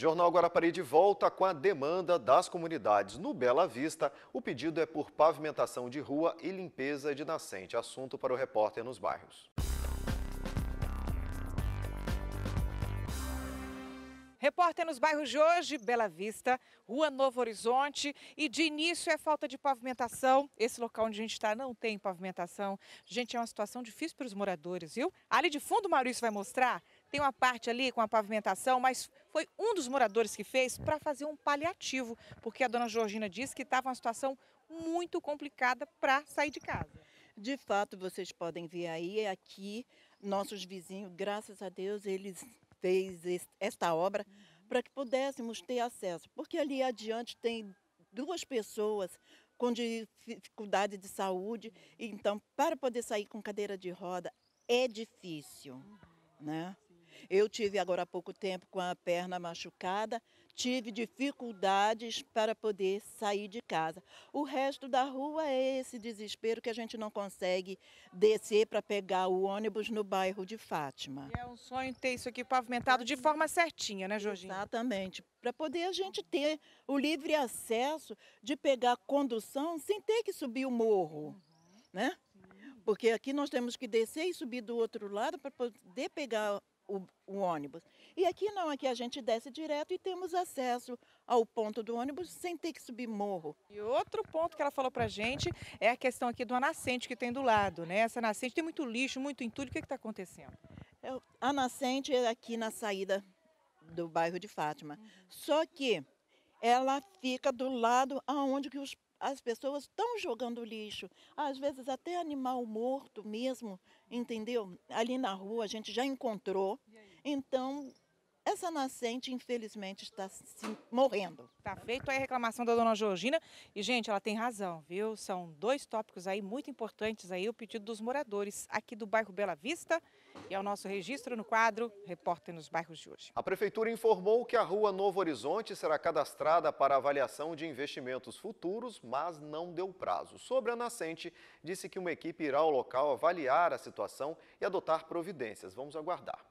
Jornal Guarapari de volta com a demanda das comunidades. No Bela Vista, o pedido é por pavimentação de rua e limpeza de nascente. Assunto para o repórter nos bairros. Repórter nos bairros de hoje, Bela Vista, Rua Novo Horizonte. E de início é falta de pavimentação. Esse local onde a gente está não tem pavimentação. Gente, é uma situação difícil para os moradores, viu? Ali de fundo, Maurício vai mostrar tem uma parte ali com a pavimentação, mas foi um dos moradores que fez para fazer um paliativo, porque a dona Georgina disse que estava uma situação muito complicada para sair de casa. De fato, vocês podem ver aí, é aqui, nossos vizinhos, graças a Deus, eles fez esta obra para que pudéssemos ter acesso, porque ali adiante tem duas pessoas com dificuldade de saúde, então para poder sair com cadeira de roda é difícil, né? Eu tive agora há pouco tempo com a perna machucada, tive dificuldades para poder sair de casa. O resto da rua é esse desespero que a gente não consegue descer para pegar o ônibus no bairro de Fátima. E é um sonho ter isso aqui pavimentado de forma certinha, né, Jorginho? Exatamente, para poder a gente ter o livre acesso de pegar condução sem ter que subir o morro, uhum. né? Porque aqui nós temos que descer e subir do outro lado para poder pegar o, o, ônibus. E aqui não, aqui a gente desce direto e temos acesso ao ponto do ônibus sem ter que subir morro. E outro ponto que ela falou pra gente é a questão aqui do nascente que tem do lado, né? Essa nascente tem muito lixo, muito entulho, o que é está acontecendo? É, a nascente é aqui na saída do bairro de Fátima. Uhum. Só que ela fica do lado aonde que os as pessoas estão jogando lixo, às vezes até animal morto mesmo, entendeu? Ali na rua a gente já encontrou. Então essa nascente, infelizmente, está morrendo. Tá feito aí a reclamação da dona Georgina. E, gente, ela tem razão, viu? São dois tópicos aí muito importantes aí, o pedido dos moradores aqui do bairro Bela Vista e ao o nosso registro no quadro Repórter nos Bairros de hoje. A Prefeitura informou que a rua Novo Horizonte será cadastrada para avaliação de investimentos futuros, mas não deu prazo. Sobre a nascente, disse que uma equipe irá ao local avaliar a situação e adotar providências. Vamos aguardar.